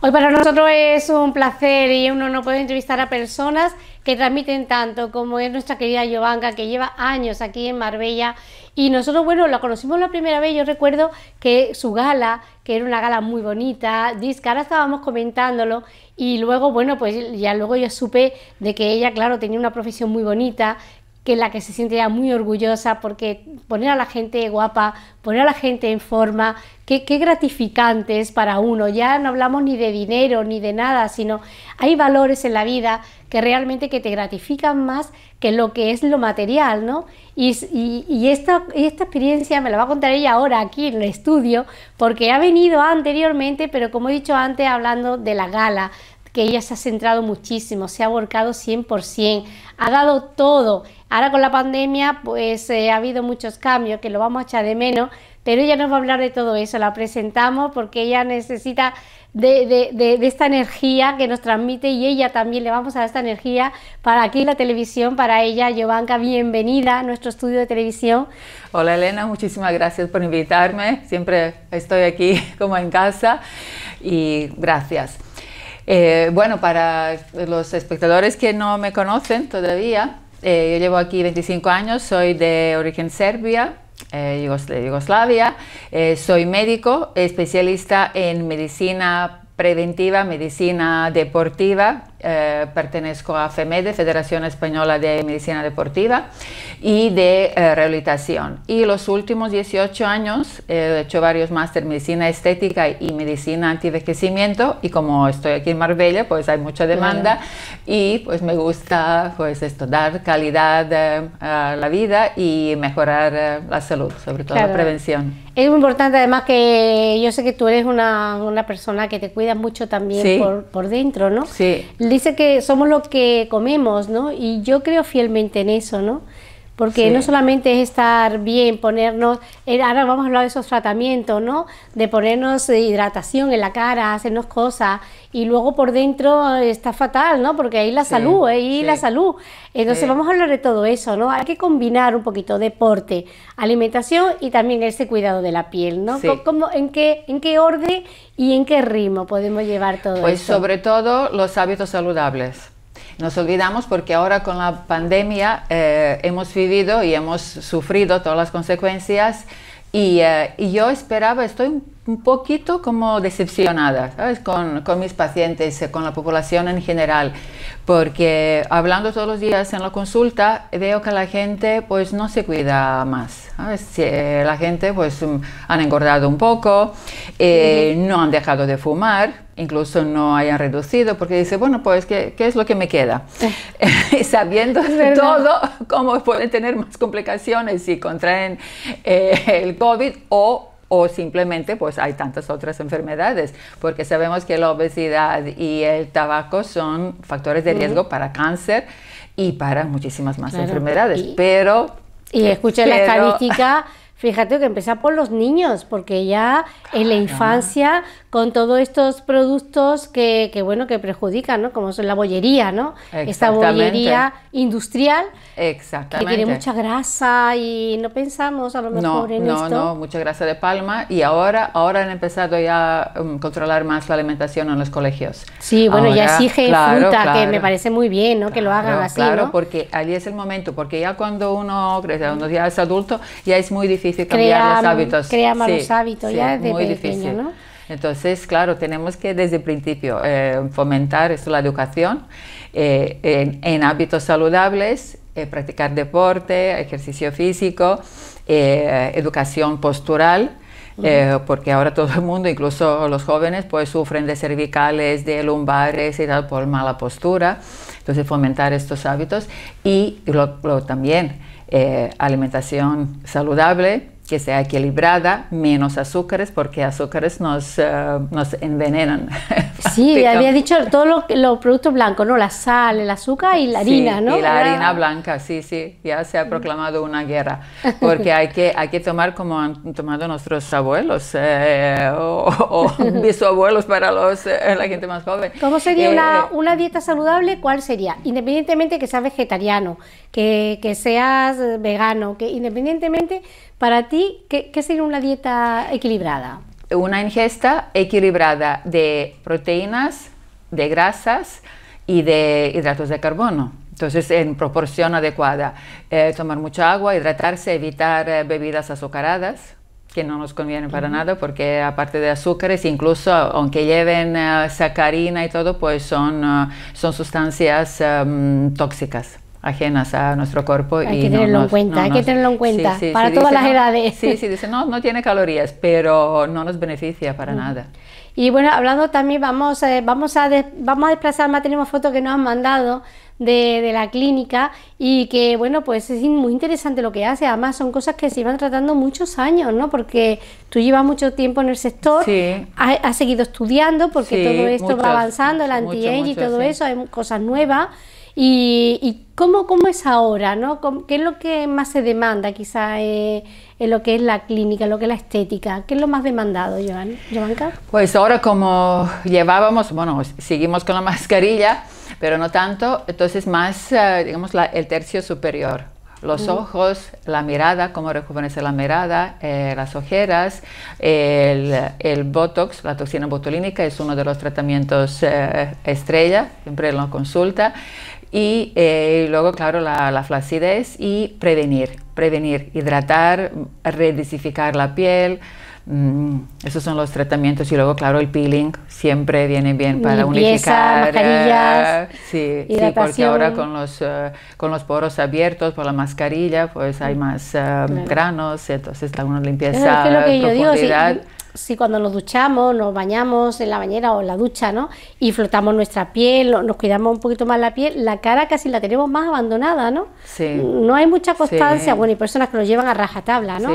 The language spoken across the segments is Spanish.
Hoy para nosotros es un placer y uno no puede entrevistar a personas que transmiten tanto como es nuestra querida Jovanka que lleva años aquí en Marbella. Y nosotros, bueno, la conocimos la primera vez, yo recuerdo que su gala, que era una gala muy bonita, disca, estábamos comentándolo, y luego, bueno, pues ya luego yo supe de que ella, claro, tenía una profesión muy bonita, que es la que se siente ya muy orgullosa porque poner a la gente guapa, poner a la gente en forma, qué, gratificante es para uno. Ya no hablamos ni de dinero ni de nada, sino hay valores en la vida que realmente que te gratifican más que lo que es lo material, ¿no? Y, esta, esta experiencia me la va a contar ella ahora aquí en el estudio, porque ha venido anteriormente, pero como he dicho antes, hablando de la gala, que ella se ha centrado muchísimo, se ha volcado 100%, ha dado todo Ahora con la pandemia pues eh, ha habido muchos cambios que lo vamos a echar de menos, pero ella nos va a hablar de todo eso, la presentamos porque ella necesita de, esta energía que nos transmite y ella también le vamos a dar esta energía para aquí la televisión, para ella. Giovanca, bienvenida a nuestro estudio de televisión. Hola Elena, muchísimas gracias por invitarme, siempre estoy aquí como en casa y gracias. Eh, bueno, para los espectadores que no me conocen todavía, eh, yo llevo aquí 25 años, soy de origen serbia, eh, de Yugoslavia, eh, soy médico, especialista en medicina preventiva, medicina deportiva eh, pertenezco a FEMEDE, Federación Española de Medicina Deportiva, y de eh, Rehabilitación. Y los últimos 18 años eh, he hecho varios máster en Medicina Estética y Medicina Antivejecimiento, y como estoy aquí en Marbella, pues hay mucha demanda, y pues me gusta pues esto, dar calidad a la vida y mejorar la salud, sobre todo la prevención. Es muy importante además que yo sé que tú eres una, una persona que te cuida mucho también por, por, dentro, ¿no? Sí dice que somos lo que comemos, ¿no? Y yo creo fielmente en eso, ¿no? Porque no solamente es estar bien, ponernos, eh, ahora vamos a hablar de esos tratamientos, ¿no? De ponernos eh, hidratación en la cara, hacernos cosas, y luego por dentro eh, está fatal, ¿no? Porque ahí la salud, ahí la salud. Entonces vamos a hablar de todo eso, ¿no? Hay que combinar un poquito deporte, alimentación y también ese cuidado de la piel, ¿no? ¿Cómo, en, qué, ¿En qué orden y en qué ritmo podemos llevar todo eso? Pues sobre todo los hábitos saludables nos olvidamos porque ahora con la pandemia eh, hemos vivido y hemos sufrido todas las consecuencias y, eh, yo esperaba, estoy un poquito como decepcionada, ¿sabes? Con, mis pacientes, eh, con la población en general, porque hablando todos los días en la consulta veo que la gente pues no se cuida más, eh, La gente pues mm, han engordado un poco, eh, no han dejado de fumar, incluso no hayan reducido, porque dice, bueno, pues, ¿qué, es lo que me queda? Sabiendo todo cómo pueden tener más complicaciones si contraen el COVID o o simplemente pues hay tantas otras enfermedades, porque sabemos que la obesidad y el tabaco son factores de riesgo para cáncer y para muchísimas más enfermedades, pero... Y escucha la estadística, fíjate que empieza por los niños, porque ya en la ah. infancia con todos estos productos que, bueno, que perjudican, ¿no? Como es la bollería, ¿no? Esta bollería industrial Exactamente. que tiene mucha grasa y no pensamos a lo mejor en esto. No, no, mucha grasa de palma y ahora, ahora han empezado ya a um, controlar más la alimentación en los colegios. Sí, bueno, ya exige fruta, que me parece muy bien, ¿no? que lo hagan así, Claro, porque allí es el momento, porque ya cuando uno crece, cuando ya es adulto, ya es muy difícil cambiar los hábitos. Crea malos hábitos, ya es muy difícil. ¿no? Entonces, claro, tenemos que desde el principio eh, fomentar la educación eh, en, hábitos saludables, eh, practicar deporte, ejercicio físico, educación postural. porque ahora todo el mundo, incluso los jóvenes, pues sufren de cervicales, de lumbares y tal por mala postura. Entonces fomentar estos hábitos y también alimentación saludable, que sea equilibrada, menos azúcares, porque azúcares nos, eh, nos envenenan. sí, había dicho todos los productos blancos, ¿no? La sal, el azúcar y la harina, ¿no? Y la harina blanca, sí, sí, ya se ha proclamado una guerra, porque hay que, hay que tomar como han tomado nuestros abuelos eh, o, bisabuelos para los, eh, la gente más joven. ¿Cómo sería una, una, dieta saludable? ¿Cuál sería? Independientemente que seas vegetariano, que, que seas vegano, que independientemente para ti, ¿qué, sería una dieta equilibrada? Una ingesta equilibrada de proteínas, de grasas y de hidratos de carbono. Entonces, en proporción adecuada, eh, tomar mucha agua, hidratarse, evitar eh, bebidas azucaradas, que no nos convienen para nada, porque aparte de azúcares, incluso aunque lleven eh, sacarina y todo, pues son, sustancias em, tóxicas ajenas a nuestro cuerpo. Hay y que tenerlo en cuenta, hay que tenerlo en cuenta para todas las edades. sí, sí, dice, no, no tiene calorías, pero no nos beneficia para mm. nada. Y bueno, hablando también, vamos, eh, vamos, a vamos a desplazar, más tenemos fotos que nos han mandado de, de, la clínica y que bueno, pues es muy interesante lo que hace, además son cosas que se iban tratando muchos años, ¿no? Porque tú llevas mucho tiempo en el sector, has, seguido estudiando porque todo esto va avanzando, el anti aging y todo eso, hay cosas nuevas. ¿Y, cómo, cómo, es ahora? ¿no? ¿Qué es lo que más se demanda quizá eh, en lo que es la clínica, lo que es la estética? ¿Qué es lo más demandado, Joan, Pues ahora como llevábamos, bueno, seguimos con la mascarilla, pero no tanto, entonces más, eh, digamos, el tercio superior. Los mm. ojos, la mirada, cómo rejuvenecer la mirada, eh, las ojeras, el, el, Botox, la toxina botulínica es uno de los tratamientos estrella, siempre lo consulta. Eh, y luego, claro, la, flacidez y prevenir, prevenir, hidratar, redesificar la piel. Mm, esos son los tratamientos. Y luego, claro, el peeling siempre viene bien para Limpieza, unificar. Mascarillas, ah, sí, sí, porque ahora con los, eh, con los poros abiertos por la mascarilla, pues hay mm, más eh, granos, entonces está una limpieza. en profundidad si cuando nos duchamos, nos bañamos en la bañera o en la ducha, ¿no? Y flotamos nuestra piel, nos cuidamos un poquito más la piel, la cara casi la tenemos más abandonada, ¿no? Sí. No hay mucha constancia, bueno, y personas que lo llevan a rajatabla, ¿no?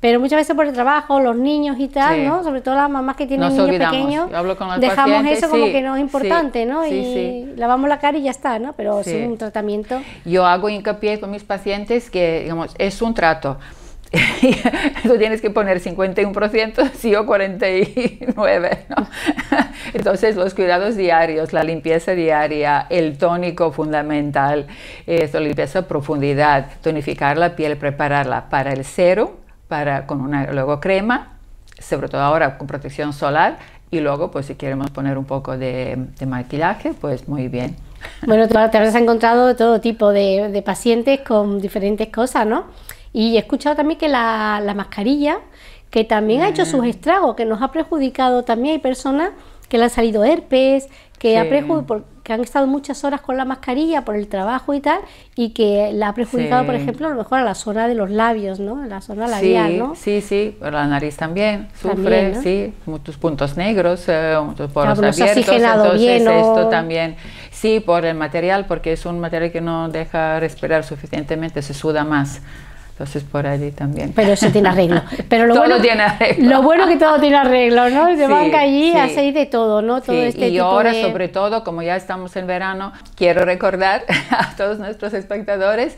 Pero muchas veces por el trabajo, los niños y tal, ¿no? Sobre todo las mamás que tienen nos niños pequeños, dejamos eso como que no es importante, ¿no? Y lavamos la cara y ya está, ¿no? Pero es un tratamiento. Yo hago hincapié con mis pacientes que, es un trato. tú tienes que poner 51%, sí o 49%. Entonces los cuidados diarios, la limpieza diaria, el tónico fundamental, la limpieza profundidad, tonificar la piel, prepararla para el cero, para, con una luego crema, sobre todo ahora con protección solar, y luego pues si queremos poner un poco de, maquillaje, pues muy bien. Bueno, te habrás encontrado todo tipo de, de pacientes con diferentes cosas, ¿no? Y he escuchado también que la, la mascarilla, que también ha hecho sus mm. estragos, que nos ha perjudicado también. Hay personas que le han salido herpes, que, ha que han estado muchas horas con la mascarilla por el trabajo y tal, y que la ha perjudicado, por ejemplo, a lo mejor a la zona de los labios, ¿no? La zona labial, sí, ¿no? Sí, sí, pero la nariz también sufre, sí, muchos puntos negros, eh, muchos poros abiertos, entonces esto también, sí, por el material, porque es un material que no deja respirar suficientemente, se suda más. Entonces por allí también. Pero eso tiene arreglo. Pero lo todo bueno, tiene arreglo. Lo bueno que todo tiene arreglo, ¿no? Se allí, a de todo, ¿no? Todo este y ahora sobre todo, como ya estamos en verano, quiero recordar a todos nuestros espectadores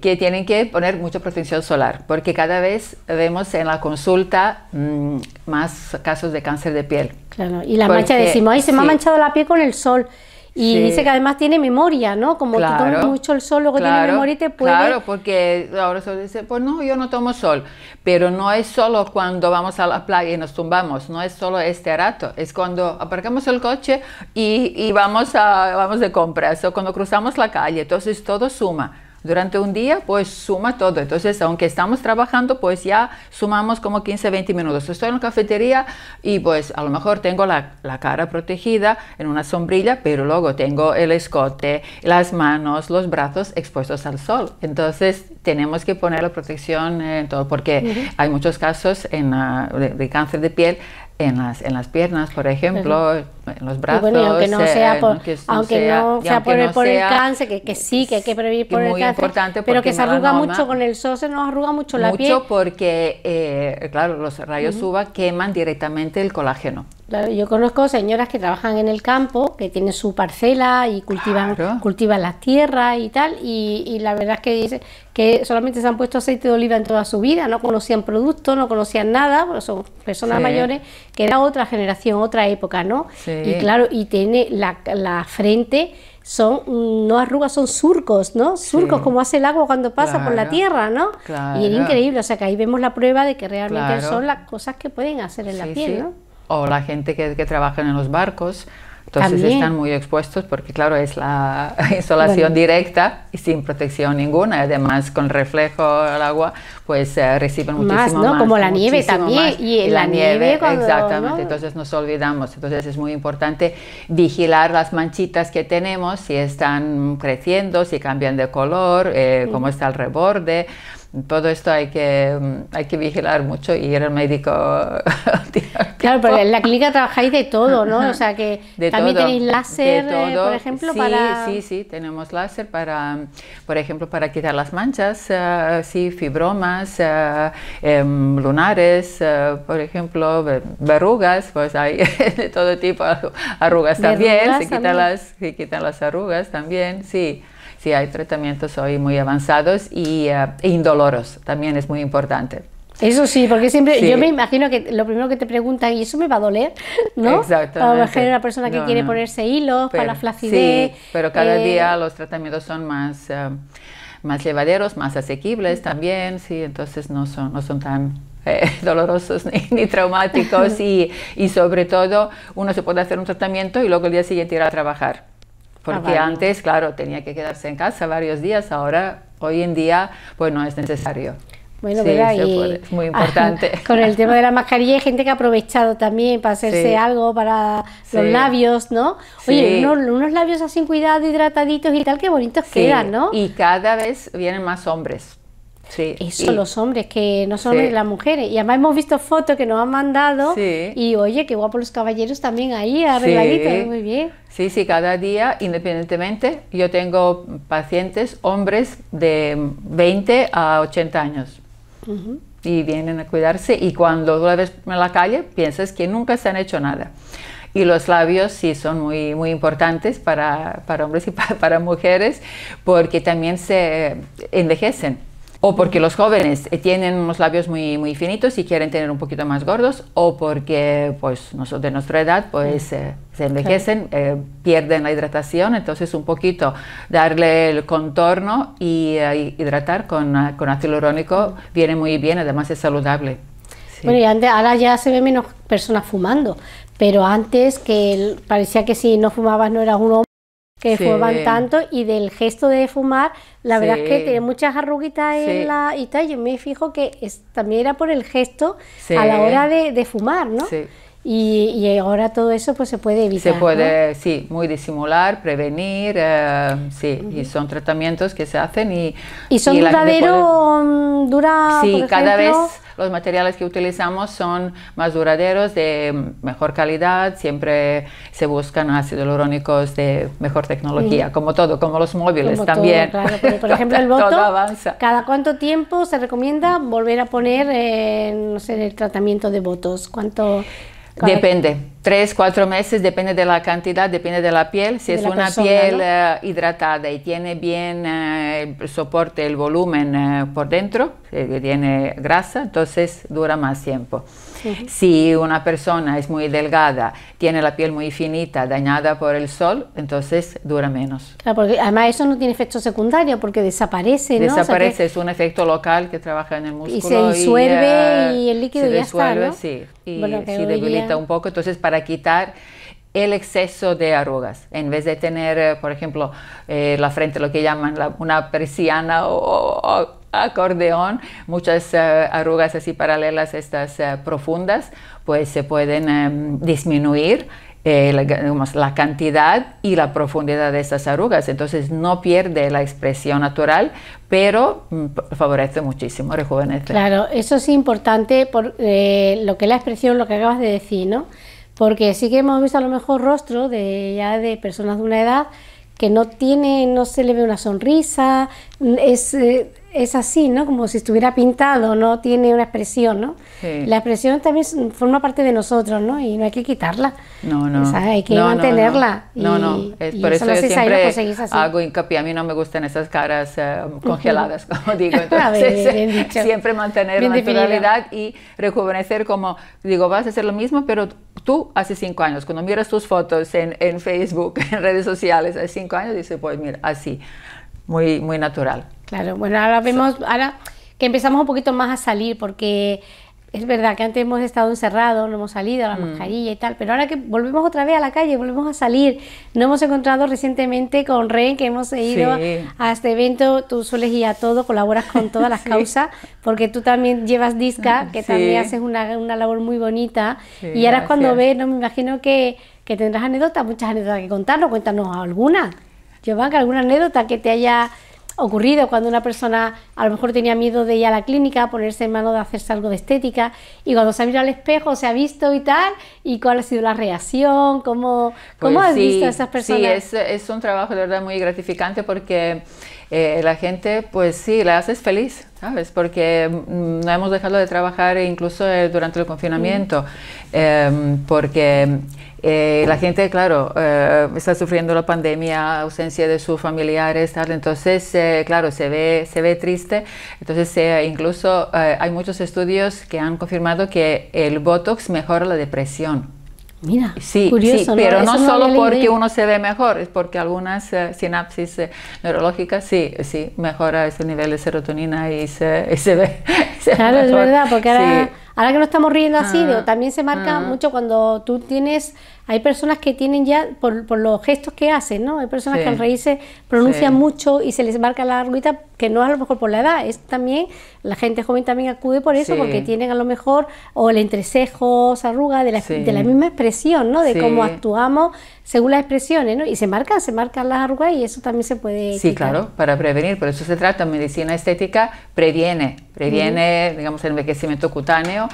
que tienen que poner mucha protección solar, porque cada vez vemos en la consulta mm, más casos de cáncer de piel. Claro, y la mancha decimos, ay, se me ha manchado la piel con el sol. Y dice que además tiene memoria, ¿no? Como tú mucho el sol, luego tiene memoria y te puede... Claro, porque ahora se dice, pues no, yo no tomo sol. Pero no es solo cuando vamos a la playa y nos tumbamos, no es solo este rato. Es cuando aparcamos el coche y, y vamos, a, vamos de compras o cuando cruzamos la calle. Entonces todo suma durante un día, pues suma todo. Entonces, aunque estamos trabajando, pues ya sumamos como 15, 20 minutos. Estoy en la cafetería y pues a lo mejor tengo la, cara protegida en una sombrilla, pero luego tengo el escote, las manos, los brazos expuestos al sol. Entonces, tenemos que poner la protección en todo, porque hay muchos casos de, cáncer de piel en las, en las piernas, por ejemplo en los brazos. aunque no sea por, el cáncer, que, sí, que hay que prevenir por el cáncer, pero que se arruga mucho con el sol, se nos arruga mucho la piel. Mucho porque, eh, claro, los rayos uh UVA queman directamente el colágeno. Claro, yo conozco señoras que trabajan en el campo, que tienen su parcela y cultivan, cultivan las tierras y tal, y, la verdad es que dice que solamente se han puesto aceite de oliva en toda su vida, no conocían productos, no conocían nada, son personas mayores, que era otra generación, otra época, ¿no? Y claro, y tiene la, la frente son no arrugas, son surcos, ¿no? Surcos como hace el agua cuando pasa por la tierra, ¿no? Y es increíble, o sea que ahí vemos la prueba de que realmente son las cosas que pueden hacer en la piel, ¿no? O la gente que, que trabaja en los barcos, entonces están muy expuestos porque, claro, es la insolación directa y sin protección ninguna. Además, con reflejo al agua, pues eh, reciben muchísimo más, ¿no? Como la nieve también. Y, la, nieve, exactamente. Entonces nos olvidamos. Entonces es muy importante vigilar las manchitas que tenemos, si están creciendo, si cambian de color, eh, cómo está el reborde todo esto hay que, mm, hay que vigilar mucho y ir al médico. claro, pero en la clínica trabajáis de todo, ¿no? O sea que también tenéis láser, eh, por ejemplo, para... Sí, sí, tenemos láser para, mm, por ejemplo, para quitar las manchas, eh, sí, fibromas, eh, em, lunares, por ejemplo, verrugas, pues hay de todo tipo, arrugas también, se quitan, Las, se quitan las arrugas también, sí sí hay tratamientos hoy muy avanzados y eh, indoloros, también es muy importante. Eso sí, porque siempre, yo me imagino que lo primero que te preguntan, ¿y eso me va a doler? ¿No? Exactamente. A una persona que quiere ponerse hilos para la flacidez. Sí, pero cada eh, día los tratamientos son más, eh, más llevaderos, más asequibles mm. también, sí, entonces no son, no son tan dolorosos ni, traumáticos y, y sobre todo uno se puede hacer un tratamiento y luego el día siguiente ir a trabajar. Porque ah, antes, claro, tenía que quedarse en casa varios días, ahora, hoy en día, pues no es necesario. Bueno, sí, es muy importante. Con el tema de la mascarilla hay gente que ha aprovechado también para hacerse algo para los labios, ¿no? Oye, unos, labios así cuidado, hidrataditos y tal, qué bonitos quedan, ¿no? Y cada vez vienen más hombres Sí, Eso los hombres, que no son las mujeres. Y además hemos visto fotos que nos han mandado y oye, qué guapo los caballeros también ahí, arregladitos, muy bien. Sí, sí, cada día, independientemente, yo tengo pacientes, hombres de 20 a 80 años. Y vienen a cuidarse y cuando lo ves en la calle piensas que nunca se han hecho nada. Y los labios sí son muy, muy importantes para, para hombres y para, para mujeres porque también se envejecen o porque los jóvenes eh, tienen unos labios muy, muy finitos y quieren tener un poquito más gordos, o porque pues, de nuestra edad pues, eh, se envejecen, eh, pierden la hidratación, entonces un poquito darle el contorno y hidratar con, con ácido hialurónico viene muy bien, además es saludable. Bueno, y ahora ya se ven menos personas fumando, pero antes que parecía que si no fumabas no era un hombre que fumaban tanto y del gesto de fumar, la verdad es que tiene muchas arruguitas en la y tal. Yo me fijo que también era por el gesto a la hora de, de fumar, ¿no? Y, y, ahora todo eso pues se puede evitar. Se puede, sí, muy disimular, prevenir, eh, sí, y son tratamientos que se hacen y... ¿Y son duraderos? Dura, sí, cada vez los materiales que utilizamos son más duraderos, de mejor calidad, siempre se buscan ácidos de mejor tecnología, como todo, como los móviles también. Todo, claro, por ejemplo, el voto, ¿cada cuánto tiempo se recomienda volver a poner no sé, el tratamiento de votos? ¿Cuánto...? Depende tres, cuatro meses, depende de la cantidad, depende de la piel. Si es una piel eh, hidratada y tiene bien eh, el soporte, el volumen eh, por dentro, eh, tiene grasa, entonces dura más tiempo. Si una persona es muy delgada, tiene la piel muy finita, dañada por el sol, entonces dura menos. porque además eso no tiene efecto secundario porque desaparece, Desaparece, es un efecto local que trabaja en el músculo. Y se disuelve y, el líquido ya sí. Y debilita un poco, entonces para para quitar el exceso de arrugas. En vez de tener, eh, por ejemplo, eh, la frente, lo que llaman una persiana o, acordeón, muchas eh, arrugas así paralelas, estas profundas, pues se pueden em, disminuir. la, la, cantidad y la profundidad de estas arrugas. Entonces no pierde la expresión natural, pero mm, favorece muchísimo, rejuvenecer. Claro, eso es importante por lo que la expresión, lo que acabas de decir, ¿no? Porque sí que hemos visto a lo mejor rostros de, ya de personas de una edad que no tiene, no se le ve una sonrisa, es, eh, es así, ¿no? Como si estuviera pintado, no tiene una expresión, ¿no? La expresión también forma parte de nosotros, ¿no? Y no hay que quitarla. No, no. sea, Hay que mantenerla. No, no. por eso, yo siempre hago hincapié. A mí no me gustan esas caras eh, congeladas, como digo. Ah, Entonces, siempre mantener la naturalidad y rejuvenecer como, digo, vas a hacer lo mismo, pero tú hace cinco años, cuando miras tus fotos en, en Facebook, en redes sociales, hace cinco años, dices, pues mira, así muy, muy natural. Claro, bueno, ahora vemos, ahora que empezamos un poquito más a salir, porque es verdad que antes hemos estado encerrados, no hemos salido, a la mm. mascarilla y tal, pero ahora que volvemos otra vez a la calle, volvemos a salir, nos hemos encontrado recientemente con Ren, que hemos ido a este evento, tú sueles ir a todo, colaboras con todas las causas, porque tú también llevas disca, ah, que también haces una, una, labor muy bonita, y ahora es cuando ves, no me imagino que, que tendrás anécdotas, muchas anécdotas que contarnos, cuéntanos algunas. Giovanna, ¿alguna anécdota que te haya ocurrido cuando una persona a lo mejor tenía miedo de ir a la clínica, ponerse en mano de hacerse algo de estética, y cuando se ha mirado al espejo, se ha visto y tal, y cuál ha sido la reacción, cómo, cómo pues has visto a esas personas. Sí, es, un trabajo de verdad muy gratificante porque eh, la gente, pues sí, la haces feliz, ¿sabes? Porque mm, no hemos dejado de trabajar e incluso eh, durante el confinamiento, mm. em, porque eh, la gente, claro, eh, está sufriendo la pandemia, ausencia de sus familiares, entonces, eh, claro, se ve, se ve triste. Entonces, incluso hay muchos estudios que han confirmado que el Botox mejora la depresión. Mira, sí, curioso, pero no, solo porque uno se ve mejor, es porque algunas sinapsis neurológicas sí, sí, mejora ese nivel de serotonina y se, ve. claro, es verdad, porque ahora Ahora que no estamos riendo así, ah, también se marca ah. mucho cuando tú tienes hay personas que tienen ya, por, los gestos que hacen, ¿no? Hay personas que al reírse pronuncian mucho y se les marca la arruguita, que no a lo mejor por la edad, es también, la gente joven también acude por eso, porque tienen a lo mejor, o el entrecejo, se arruga, de la, de la misma expresión, ¿no? De cómo actuamos según las expresiones, ¿no? Y se marcan, se marcan las arrugas y eso también se puede. Sí, claro, para prevenir, por eso se trata, medicina estética previene, previene, digamos, el envejecimiento cutáneo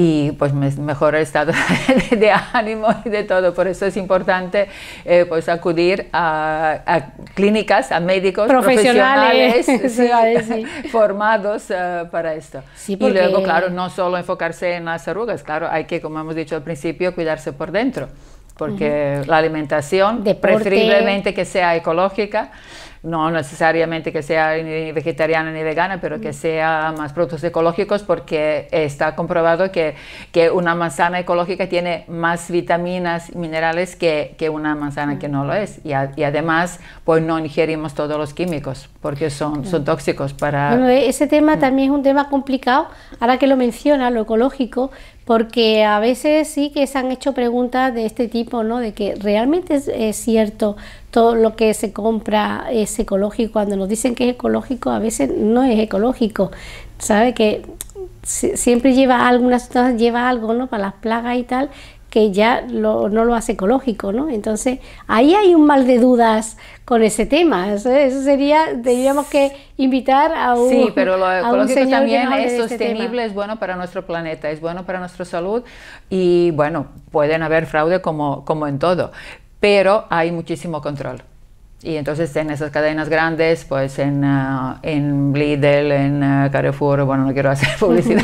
y pues mejor estado de ánimo y de todo. Por eso es importante eh, pues acudir a, clínicas, a médicos profesionales, formados eh, para esto. Y luego, claro, no solo enfocarse en las arrugas, claro, hay que, como hemos dicho al principio, cuidarse por dentro porque la alimentación, preferiblemente que sea ecológica, no necesariamente que sea vegetariana ni vegana, pero que mm. sea más productos ecológicos porque está comprobado que, que una manzana ecológica tiene más vitaminas, y minerales que, que una manzana que no lo es. Y, además, pues no ingerimos todos los químicos porque son, son tóxicos para... Bueno, e, ese tema mm. también es un tema complicado, ahora que lo menciona, lo ecológico, porque a veces sí que se han hecho preguntas de este tipo, ¿no? De que realmente es cierto todo lo que se compra es ecológico. Cuando nos dicen que es ecológico, a veces no es ecológico. ¿Sabe? Que siempre lleva algunas cosas... lleva algo, ¿no? Para las plagas y tal, que ya no lo hace ecológico, ¿no? Entonces, ahí hay un mal de dudas con ese tema. Eso, sería, tendríamos que invitar a un. Sí, pero lo ecológico también es este sostenible, es bueno para nuestro planeta, es bueno para nuestra salud y, bueno, pueden haber fraude como, como en todo, pero hay muchísimo control. Y entonces en esas cadenas grandes, pues en, ah, en Lidl, en ah, Carrefour, bueno, no quiero hacer publicidad.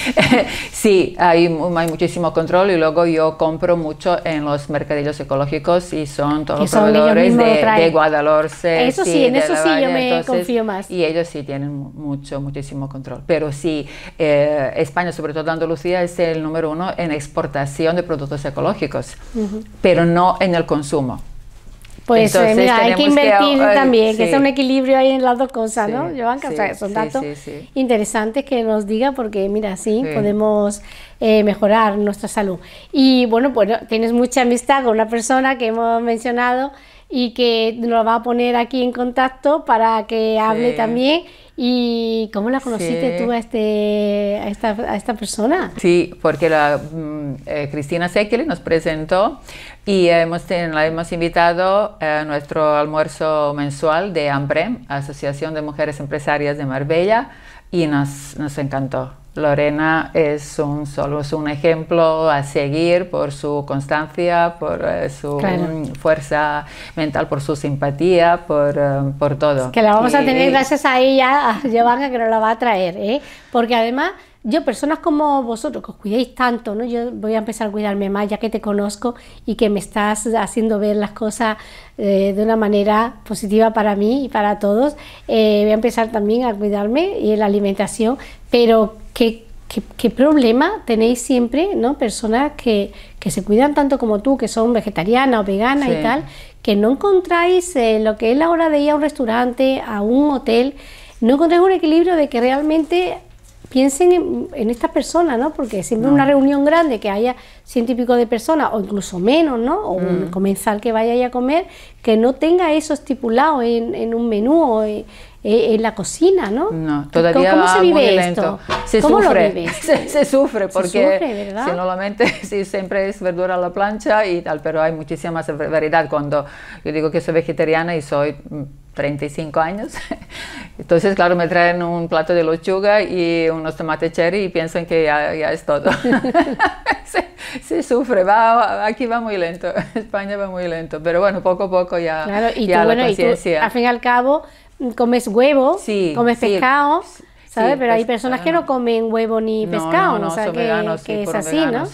sí, hay, hay muchísimo control y luego yo compro mucho en los mercadillos ecológicos y son todos proveedores de, de, Guadalhorce. Eso sí, en eso sí yo me confío más. Y ellos sí tienen mucho, muchísimo control. Pero sí, eh, España, sobre todo Andalucía, es el número uno en exportación de productos ecológicos, pero no en el consumo. Pues eh, mira, hay que invertir también, que sea un equilibrio ahí en las dos cosas, ¿no? Joan, son datos interesantes que nos diga porque mira, sí, podemos eh, mejorar nuestra salud. Y bueno, bueno, pues, tienes mucha amistad con una persona que hemos mencionado y que nos va a poner aquí en contacto para que hable también. ¿Y cómo la conociste tú a, este, a esta, a, esta, persona? Sí, porque la mm, eh, Cristina Sekele nos presentó y hemos, hemos invitado a nuestro almuerzo mensual de AMPREM, Asociación de Mujeres Empresarias de Marbella, y nos, nos encantó. Lorena es un solo es un ejemplo a seguir por su constancia, por eh, su fuerza mental, por su simpatía, por, eh, por todo. Es que la vamos a tener gracias a ella, a Giovanna, que nos la va a traer, ¿eh? porque además yo, personas como vosotros, que os cuidáis tanto, ¿no? Yo voy a empezar a cuidarme más ya que te conozco y que me estás haciendo ver las cosas eh, de una manera positiva para mí y para todos. Eh, voy a empezar también a cuidarme y la alimentación, pero ¿Qué, problema tenéis siempre, ¿no? Personas que, que, se cuidan tanto como tú, que son vegetarianas o veganas y tal, que no encontráis eh, lo que es la hora de ir a un restaurante, a un hotel, no encontráis un equilibrio de que realmente piensen en, en estas personas, ¿no? Porque siempre no. una reunión grande que haya ciento y pico de personas, o incluso menos, ¿no? O un mm. comensal que vaya a comer, que no tenga eso estipulado en, un menú o en, la cocina, ¿no? todavía ¿Cómo, cómo se vive esto? ¿Cómo sufre, lo Se, sufre porque Si normalmente siempre es verdura a la plancha y tal, pero hay muchísima más variedad. Cuando yo digo que soy vegetariana y soy 35 años. Entonces, claro, me traen un plato de lechuga y unos tomates cherry y piensan que ya, es todo. se, sufre, va, aquí va muy lento, España va muy lento, pero bueno, poco a poco ya, claro, y ya bueno, al fin y al cabo, mm, comes huevo, comes pescado. ¿sabes? pero hay personas que ah. no comen huevo ni pescado, no, o sea, que, es así, no ¿no?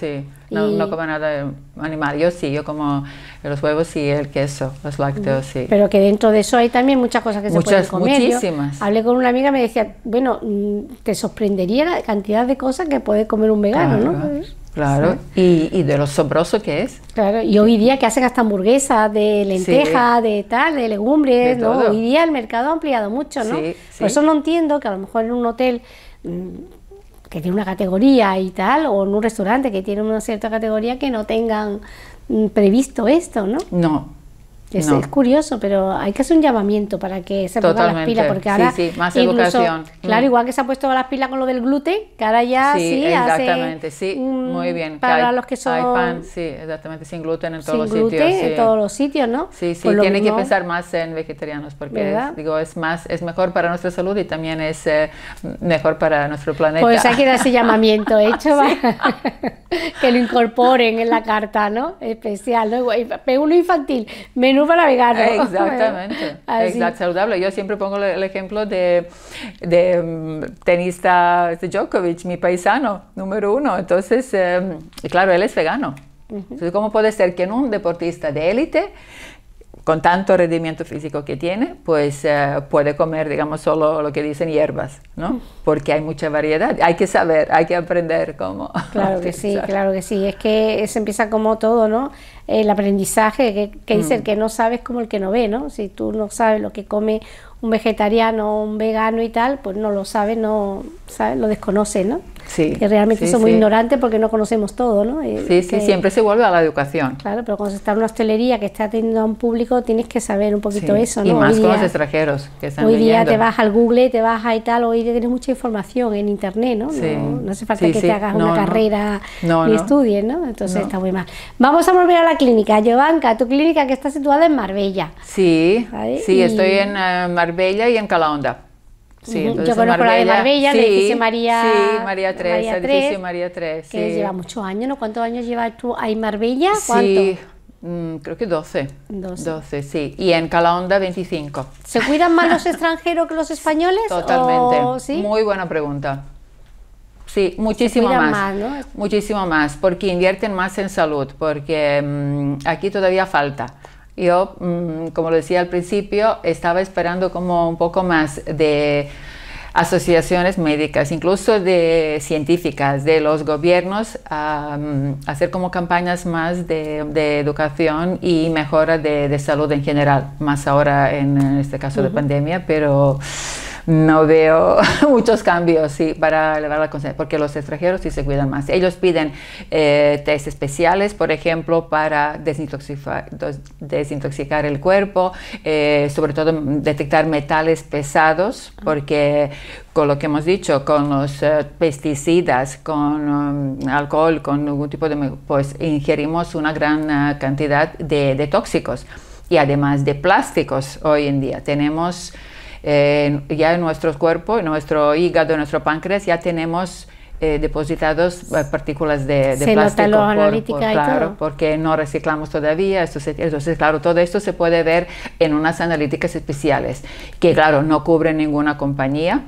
No, no como nada animal. Yo sí, yo como los huevos y el queso, los lácteos sí. Pero que dentro de eso hay también muchas cosas que se pueden comer. Muchísimas. hablé con una amiga me decía, bueno, mm, te sorprendería la cantidad de cosas que puede comer un vegano, ¿no? Claro, pues, y, de lo sobroso que es. Claro, y hoy día que hacen hasta hamburguesas de lenteja de tal, de legumbres, ¿no? Hoy día el mercado ha ampliado mucho, ¿no? Por eso no entiendo que a lo mejor en un hotel mm, que tiene una categoría y tal, o en un restaurante que tiene una cierta categoría que no tengan mm, previsto esto, ¿no? No, es, curioso, pero hay que hacer un llamamiento para que se pongan las pilas, porque ahora más educación. Claro, mm. igual que se ha puesto las pilas con lo del gluten, que ahora ya sí, exactamente, sí, muy bien. Para los que son hay pan, sí, exactamente, sin gluten en todos los sitios, todos los sitios, ¿no? Sí, sí, tiene que pensar más en vegetarianos, porque es, digo es más, es mejor para nuestra salud y también es eh, mejor para nuestro planeta. Pues hay que dar ese llamamiento hecho, que lo incorporen en la carta, ¿no? Especial, ¿no? Uno infantil, menos menú para Exactamente, saludable. Yo siempre pongo el ejemplo de, de mm, tenista este, Djokovic, mi paisano número uno. Entonces, em, claro, él es vegano. Entonces, ¿cómo puede ser que en un deportista de élite con tanto rendimiento físico que tiene, pues eh, puede comer, digamos, solo lo que dicen hierbas, ¿no? Porque hay mucha variedad. Hay que saber, hay que aprender cómo. Claro que sí, claro que sí. Es que se empieza como todo, ¿no? El aprendizaje, que, dice mm. el que no sabe como el que no ve, ¿no? Si tú no sabes lo que come un vegetariano, un vegano y tal, pues no lo sabe, no lo desconoce, ¿no? Sí. Que realmente es somos ignorante ignorantes porque no conocemos todo, ¿no? Eh, sí, sí, siempre se vuelve a la educación. Claro, pero cuando se está en una hostelería que está atendiendo a un público, tienes que saber un poquito eso, ¿no? Y más con los extranjeros que están Hoy día te vas al Google, te vas y tal, hoy día tienes mucha información en Internet, ¿no? No, no, hace falta que te hagas una carrera ni estudies, ¿no? Entonces está muy mal. Vamos a volver a la clínica. Giovanca, tu clínica que está situada en Marbella. Sí, sí, estoy en Marbella eh, Marbella y en Calahonda. Sí, Yo conozco la de Marbella, sí, el edificio María, sí, María 3, lleva muchos años, ¿no? ¿Cuántos años llevas tú ahí en Marbella? Sí, mm, creo que 12, 12. sí. Y en Calahonda 25. ¿Se cuidan más los extranjeros que los españoles? Totalmente. Muy buena pregunta. Sí, muchísimo más. Muchísimo más, porque invierten más en salud, porque mm, aquí todavía falta. Yo, mm, como lo decía al principio, estaba esperando como un poco más de asociaciones médicas, incluso de científicas, de los gobiernos, a mm, hacer como campañas más de, educación y mejora de, salud en general, más ahora en, este caso de pandemia, pero no veo muchos cambios sí, para elevar la conciencia, porque los extranjeros sí se cuidan más. Ellos piden eh, test especiales, por ejemplo, para desintoxicar, el cuerpo, eh, sobre todo detectar metales pesados, porque con lo que hemos dicho, con los eh, pesticidas, con um, alcohol, con algún tipo de... pues ingerimos una gran ah, cantidad de tóxicos y además de plásticos hoy en día. Tenemos ya en nuestro cuerpo, en nuestro hígado, en nuestro páncreas, ya tenemos eh, depositados eh, partículas de, de plástico. claro, porque no reciclamos todavía. entonces, claro, todo esto se puede ver en unas analíticas especiales, que claro, no cubre ninguna compañía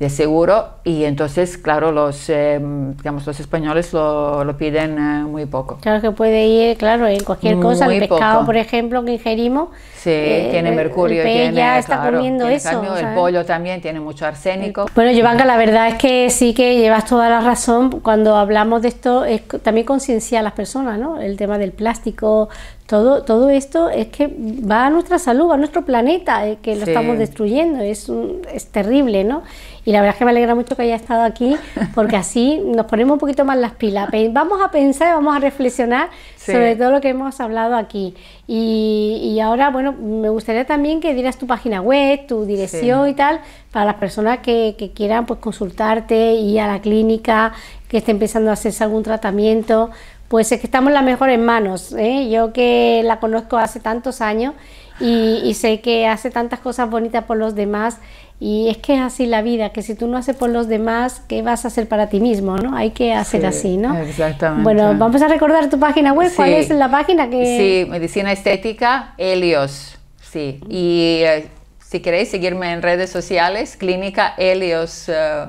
de seguro y entonces, claro, los, eh, digamos, los españoles lo, piden eh, muy poco. Claro que puede ir, claro, en cualquier cosa, el pescado, por ejemplo, que ingerimos. Eh, tiene mercurio, ya está comiendo eso. el pollo también tiene mucho arsénico. Bueno, que la verdad es que sí que llevas toda la razón. Cuando hablamos de esto, también conciencia a las personas, ¿no? El tema del plástico, todo, esto es que va a nuestra salud, a nuestro planeta, eh, que lo estamos destruyendo, es, terrible, ¿no? Y la verdad es que me alegra mucho que haya estado aquí, porque así nos ponemos un poquito más las pilas. Vamos a pensar y vamos a reflexionar sobre todo lo que hemos hablado aquí. Y, ahora, bueno, me gustaría también que dieras tu página web, tu dirección y tal, para las personas que, quieran pues consultarte, ir a la clínica, que estén a hacerse algún tratamiento pues es que estamos la mejor en manos. ¿eh? Yo que la conozco hace tantos años y, sé que hace tantas cosas bonitas por los demás. Y es que es así la vida, que si tú no haces por los demás, ¿qué vas a hacer para ti mismo? ¿no? Hay que hacer así, ¿no? Exactamente. Bueno, vamos a recordar tu página web. ¿Cuál es la página que...? Sí, Medicina Estética Helios. Sí, y eh, si queréis seguirme en redes sociales, Clínica Helios... Eh,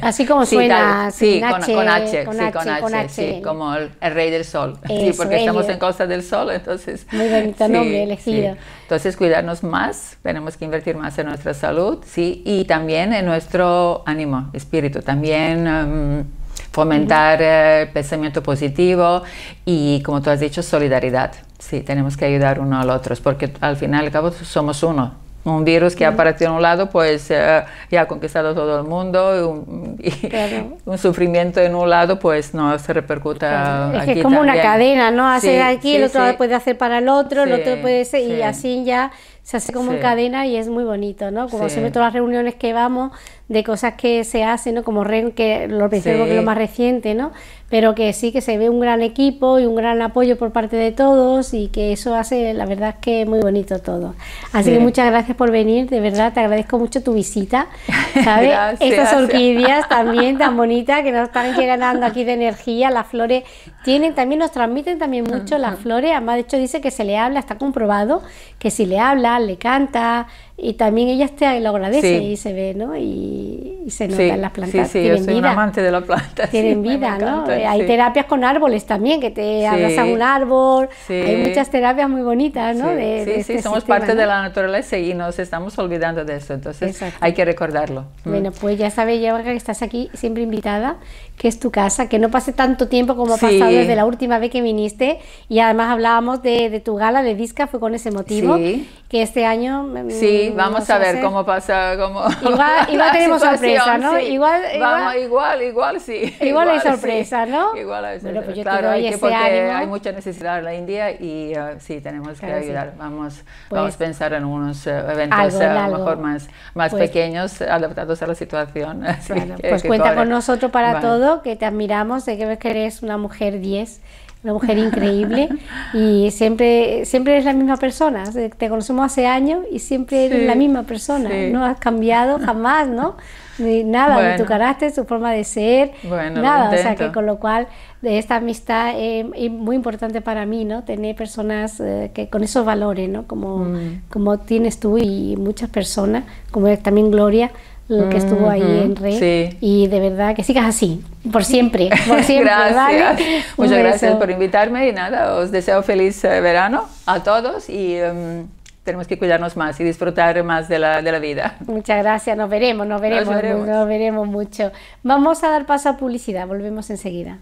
Así como suena, con, H, con, como el, rey del sol, porque estamos en Costa del Sol, entonces... Muy nombre elegido. Entonces, cuidarnos más, tenemos que invertir más en nuestra salud, sí, y también en nuestro ánimo, espíritu, también... Em, fomentar el eh, pensamiento positivo y, como tú has dicho, solidaridad. Sí, tenemos que ayudar uno al otro, porque al final y al cabo somos uno, un virus que ha aparecido en un lado, pues eh, ya ha conquistado todo el mundo un, y un sufrimiento en un lado, pues no se repercuta aquí Es que es como una cadena, ¿no? hace aquí, el otro puede hacer para el otro, el otro puede ser, y así ya se hace como en cadena y es muy bonito, ¿no? Como se siempre todas las reuniones que vamos de cosas que se hacen, ¿no? Como REN, que lo que lo más reciente, ¿no? Pero que sí que se ve un gran equipo y un gran apoyo por parte de todos y que eso hace, la verdad, es que muy bonito todo. Así que muchas gracias por venir, de verdad, te agradezco mucho tu visita, ¿sabes? Estas orquídeas también tan bonitas que nos están llegando aquí de energía, las flores tienen también, nos transmiten también mucho las flores, además de hecho dice que se le habla, está comprobado que si le habla le canta, y también ella te lo agradece y se ve, ¿no? Y, se notan en las plantas. Sí, sí, yo soy amante de las plantas. Tienen vida, ¿no? Eh, hay terapias con árboles también, que te abrazan un árbol. Hay muchas terapias muy bonitas, ¿no? sí, sí, este somos parte de la naturaleza y nos estamos olvidando de eso, entonces hay que recordarlo. Mm. Bueno, pues ya sabes, llevar que estás aquí siempre invitada, que es tu casa, que no pase tanto tiempo como ha pasado desde la última vez que viniste y además hablábamos de, de tu gala de Disca, fue con ese motivo, que este año... Mm, sí vamos a ver cómo pasa. Cómo igual, igual tenemos sorpresa, ¿no? Igual, igual, vamos, igual, igual, sí. Igual, hay sorpresa, ¿no? Igual hay pues sorpresa. claro, hay que, este hay mucha necesidad en la India y eh, sí, tenemos que ayudar. Vamos, pues vamos a pensar en unos eh, eventos eh, a lo mejor más, más pues pequeños, adaptados a la situación. pues cuenta con nosotros para todo, que te admiramos, de que eres una mujer 10 una mujer increíble y siempre, siempre es la misma persona. Te conocemos hace años y siempre eres la misma persona. No has cambiado jamás, ¿no? Ni nada, de tu carácter, tu forma de ser, nada. O sea, que con lo cual, de esta amistad eh, es muy importante para mí, ¿no? Tener personas eh, que con esos valores, ¿no? Como, mm. como tienes tú y muchas personas, como también Gloria, lo que estuvo ahí en red. Y de verdad que sigas así, por siempre, por siempre. gracias. ¿vale? Muchas gracias por invitarme y nada, os deseo feliz eh, verano a todos y em, tenemos que cuidarnos más y disfrutar más de la, de la vida. Muchas gracias, nos veremos, nos veremos, nos veremos mucho. Vamos a dar paso a publicidad, volvemos enseguida.